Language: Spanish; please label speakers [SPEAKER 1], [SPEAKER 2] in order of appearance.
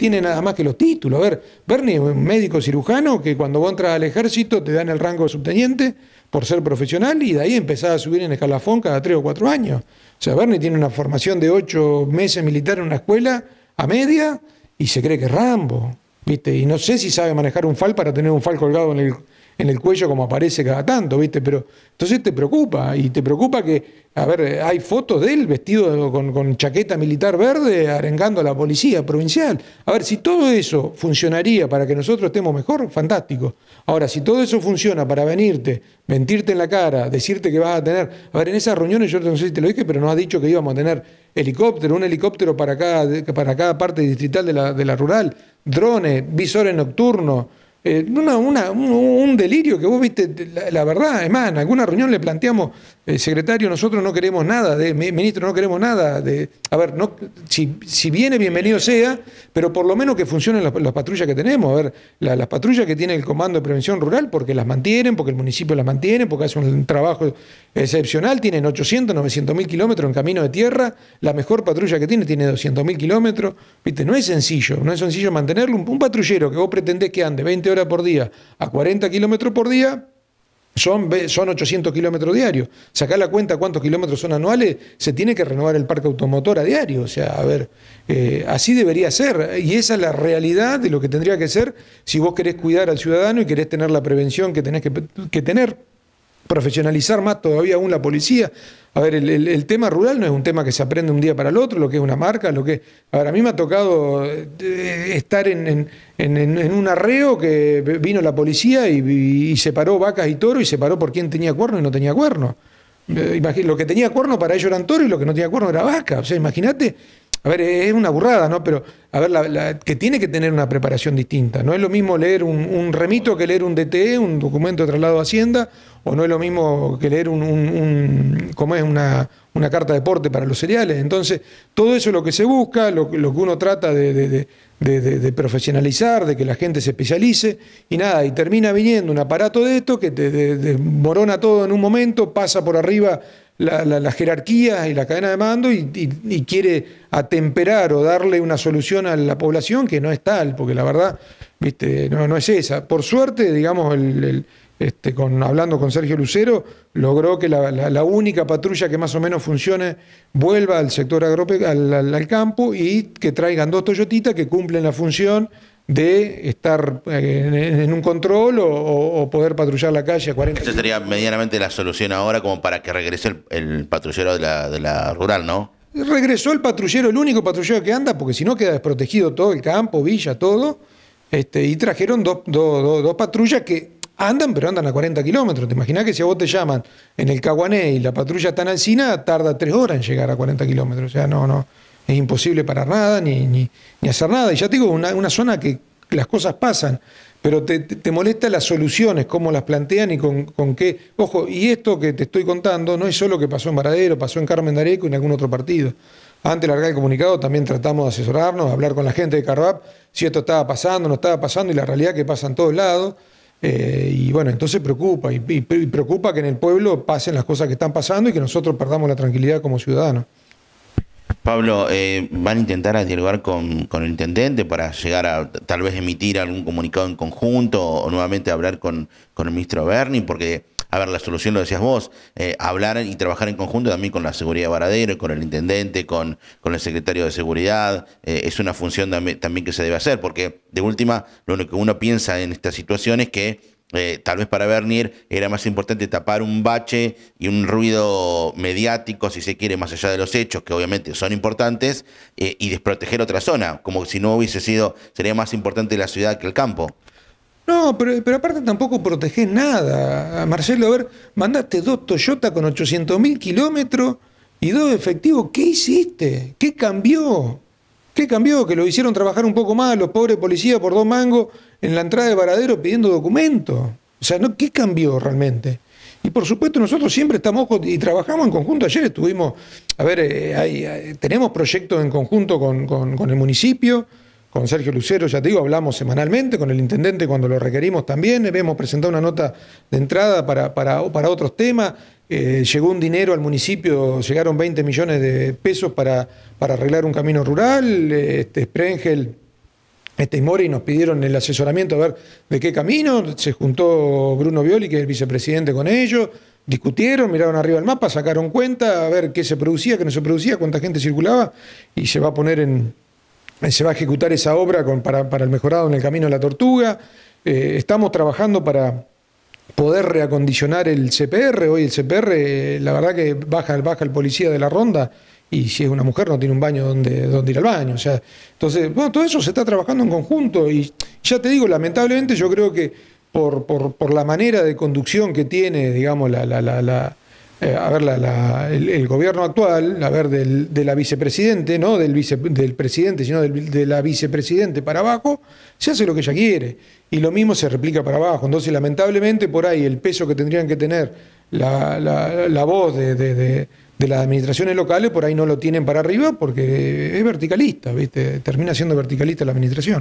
[SPEAKER 1] tiene nada más que los títulos. A ver, Bernie es un médico cirujano que cuando vos entras al ejército te dan el rango de subteniente por ser profesional y de ahí empezás a subir en escalafón cada tres o cuatro años. O sea, Bernie tiene una formación de ocho meses militar en una escuela a media y se cree que es Rambo. ¿viste? Y no sé si sabe manejar un fal para tener un fal colgado en el, en el cuello como aparece cada tanto, ¿viste? Pero entonces te preocupa y te preocupa que, a ver, hay fotos de él vestido con, chaqueta militar verde arengando a la policía provincial. A ver, si todo eso funcionaría para que nosotros estemos mejor, fantástico. Ahora, si todo eso funciona para venirte, mentirte en la cara, decirte que vas a tener, a ver, en esas reuniones yo no sé si te lo dije, pero nos ha dicho que íbamos a tener helicóptero, un helicóptero para cada, para cada parte distrital de la, de la rural, drones, visores nocturnos eh, un, delirio que vos viste, la, verdad, es más, en alguna reunión le planteamos, eh, secretario, nosotros no queremos nada, de, ministro, no queremos nada, de, a ver, no, si, viene, bienvenido sea, pero por lo menos que funcionen las, patrullas que tenemos, a ver, las patrullas que tiene el Comando de Prevención Rural, porque las mantienen, porque el municipio las mantiene, porque hace un trabajo excepcional, tienen 800, 900 mil kilómetros en camino de tierra, la mejor patrulla que tiene tiene 200 mil kilómetros, viste, no es sencillo, no es sencillo mantenerlo, un, patrullero que vos pretendés que ande 20 horas por día a 40 kilómetros por día, son, son 800 kilómetros diarios, sacá la cuenta cuántos kilómetros son anuales, se tiene que renovar el parque automotor a diario, o sea, a ver, eh, así debería ser, y esa es la realidad de lo que tendría que ser si vos querés cuidar al ciudadano y querés tener la prevención que tenés que tener profesionalizar más todavía aún la policía. A ver, el, tema rural no es un tema que se aprende un día para el otro, lo que es una marca, lo que... A ver, a mí me ha tocado eh, estar en, un arreo que vino la policía y, separó vacas y toro y separó por quién tenía cuerno y no tenía cuerno. Eh, lo que tenía cuerno para ellos eran toro y lo que no tenía cuerno era vaca. O sea, imagínate a ver, es una burrada, ¿no? Pero, a ver, la, que tiene que tener una preparación distinta. No es lo mismo leer un, remito que leer un DTE, un documento de traslado a Hacienda, o no es lo mismo que leer un, como es? Una, carta de porte para los cereales. Entonces, todo eso es lo que se busca, lo, lo que uno trata de, de de, profesionalizar, de que la gente se especialice, y nada, y termina viniendo un aparato de esto que te desmorona todo en un momento, pasa por arriba las la, jerarquías y la cadena de mando y, quiere atemperar o darle una solución a la población que no es tal, porque la verdad, viste, no, es esa. Por suerte, digamos, el, este, hablando con Sergio Lucero, logró que la, única patrulla que más o menos funcione vuelva al sector agropecuario al, campo y que traigan dos Toyotitas que cumplen la función de estar eh, en, un control o, poder patrullar la calle a 40
[SPEAKER 2] Esa sería medianamente la solución ahora como para que regrese el, patrullero de la, rural, ¿no?
[SPEAKER 1] Regresó el patrullero, el único patrullero que anda, porque si no queda desprotegido todo el campo, villa, todo. Este, y trajeron dos patrullas que Andan, pero andan a 40 kilómetros. Te imaginas que si a vos te llaman en el Caguané y la patrulla está en Alcina, tarda tres horas en llegar a 40 kilómetros. O sea, no, no. Es imposible para nada ni, ni, hacer nada. Y ya te digo, una, una zona que las cosas pasan, pero te, te, molesta las soluciones, cómo las plantean y con, qué. Ojo, y esto que te estoy contando no es solo que pasó en Varadero, pasó en Carmen D'Areco y en algún otro partido. Antes de largar el comunicado también tratamos de asesorarnos, hablar con la gente de Carvap, si esto estaba pasando, no estaba pasando y la realidad que pasa en todos lados. Eh, y bueno, entonces preocupa, y, preocupa que en el pueblo pasen las cosas que están pasando y que nosotros perdamos la tranquilidad como
[SPEAKER 2] ciudadanos. Pablo, eh, ¿van a intentar dialogar con, el intendente para llegar a tal vez emitir algún comunicado en conjunto o nuevamente hablar con, con el ministro Berni? Porque a ver, la solución lo decías vos, eh, hablar y trabajar en conjunto también con la seguridad de Varadero, con el intendente, con, con el secretario de seguridad, eh, es una función también, que se debe hacer, porque de última, lo que uno piensa en estas situaciones es que eh, tal vez para Bernier era más importante tapar un bache y un ruido mediático, si se quiere, más allá de los hechos, que obviamente son importantes, y desproteger otra zona, como si no hubiese sido, sería más importante la ciudad que el campo.
[SPEAKER 1] No, pero, aparte tampoco protegés nada. Marcelo, a ver, mandaste dos Toyota con 800.000 kilómetros y dos efectivos. ¿Qué hiciste? ¿Qué cambió? ¿Qué cambió? Que lo hicieron trabajar un poco más los pobres policías por dos mangos en la entrada de Varadero pidiendo documentos. O sea, ¿no? ¿qué cambió realmente? Y por supuesto nosotros siempre estamos y trabajamos en conjunto. Ayer estuvimos, a ver, eh, eh, tenemos proyectos en conjunto con el municipio, con Sergio Lucero, ya te digo, hablamos semanalmente, con el intendente cuando lo requerimos también, hemos presentado una nota de entrada para, para, para otros temas, eh, llegó un dinero al municipio, llegaron 20 millones de pesos para, para arreglar un camino rural, este, Sprengel este, y Mori nos pidieron el asesoramiento a ver de qué camino, se juntó Bruno Violi, que es el vicepresidente, con ellos, discutieron, miraron arriba el mapa, sacaron cuenta, a ver qué se producía, qué no se producía, cuánta gente circulaba, y se va a poner en, eh, se va a ejecutar esa obra para, para, el mejorado en el camino de la tortuga. Eh, estamos trabajando para poder reacondicionar el CPR. Hoy el CPR, eh, la verdad que baja, baja el policía de la ronda y si es una mujer no tiene un baño donde, donde ir al baño. O sea, entonces, bueno, todo eso se está trabajando en conjunto y ya te digo, lamentablemente yo creo que por, por, la manera de conducción que tiene, digamos, la eh, a ver, el, gobierno actual, a ver, del, de la vicepresidente, no del, del presidente, sino de la vicepresidente para abajo, se hace lo que ella quiere. Y lo mismo se replica para abajo. Entonces, lamentablemente, por ahí el peso que tendrían que tener la, voz de, de, las administraciones locales, por ahí no lo tienen para arriba porque es verticalista, ¿viste? Termina siendo verticalista la administración.